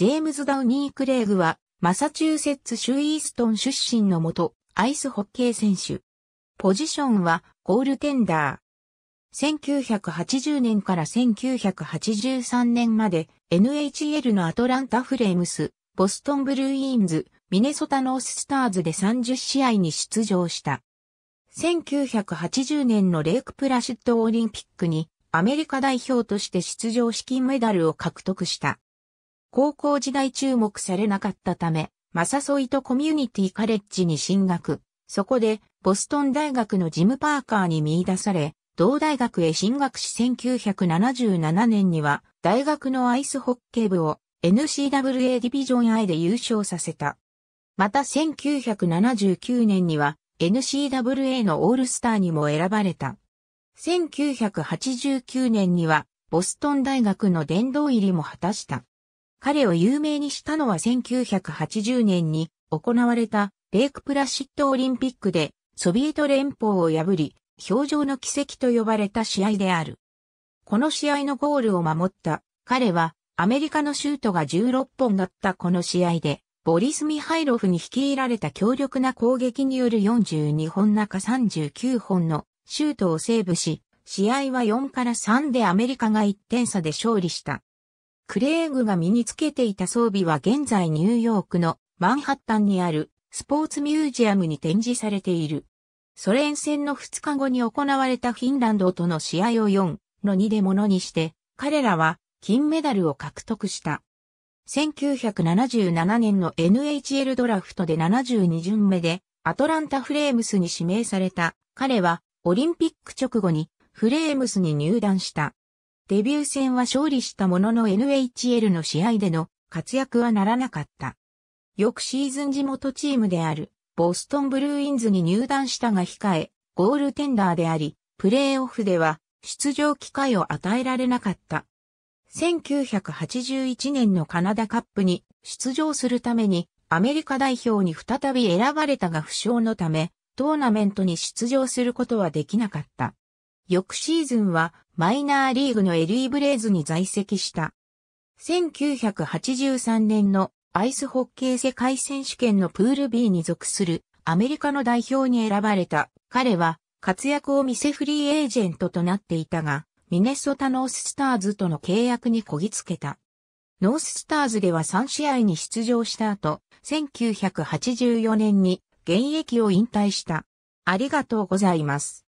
ジェームズ・ダウニー・クレイグは、マサチューセッツ州イーストン出身のもと、アイスホッケー選手。ポジションは、ゴールテンダー。1980年から1983年まで、NHL のアトランタ・フレームス、ボストン・ブルーイーンズ、ミネソタ・ノース・スターズで30試合に出場した。1980年のレイクプラシッドオリンピックにアメリカ代表として出場資金メダルを獲得した。高校時代注目されなかったため、マサソイトコミュニティカレッジに進学。そこで、ボストン大学のジム・パーカーに見出され、同大学へ進学し1977年には、大学のアイスホッケー部を n c w a ディビジョン I で優勝させた。また1979年には、n c w a のオールスターにも選ばれた。1989年には、ボストン大学の殿堂入りも果たした。彼を有名にしたのは1980年に行われたレイクプラシッドオリンピックでソビエト連邦を破り、表情の奇跡と呼ばれた試合である。この試合のゴールを守った彼はアメリカのシュートが16本だったこの試合で、ボリス・ミハイロフに率いられた強力な攻撃による42本中39本のシュートをセーブし、試合は4から3でアメリカが1点差で勝利した。クレーグが身につけていた装備は現在ニューヨークのマンハッタンにあるスポーツミュージアムに展示されている。ソ連戦の2日後に行われたフィンランドとの試合を4の2でものにして、彼らは金メダルを獲得した。1977年の NHL ドラフトで72巡目でアトランタフレームスに指名された彼はオリンピック直後にフレームスに入団した。デビュー戦は勝利したものの NHL の試合での活躍はならなかった。翌シーズン地元チームであるボストンブルーインズに入団したが控え、ゴールテンダーであり、プレーオフでは出場機会を与えられなかった。1981年のカナダカップに出場するためにアメリカ代表に再び選ばれたが負傷のため、トーナメントに出場することはできなかった。翌シーズンはマイナーリーグのエリー・ブレイズに在籍した。1983年のアイスホッケー世界選手権のプール B に属するアメリカの代表に選ばれた彼は活躍を見せフリーエージェントとなっていたが、ミネソタノーススターズとの契約にこぎつけた。ノーススターズでは3試合に出場した後、1984年に現役を引退した。ありがとうございます。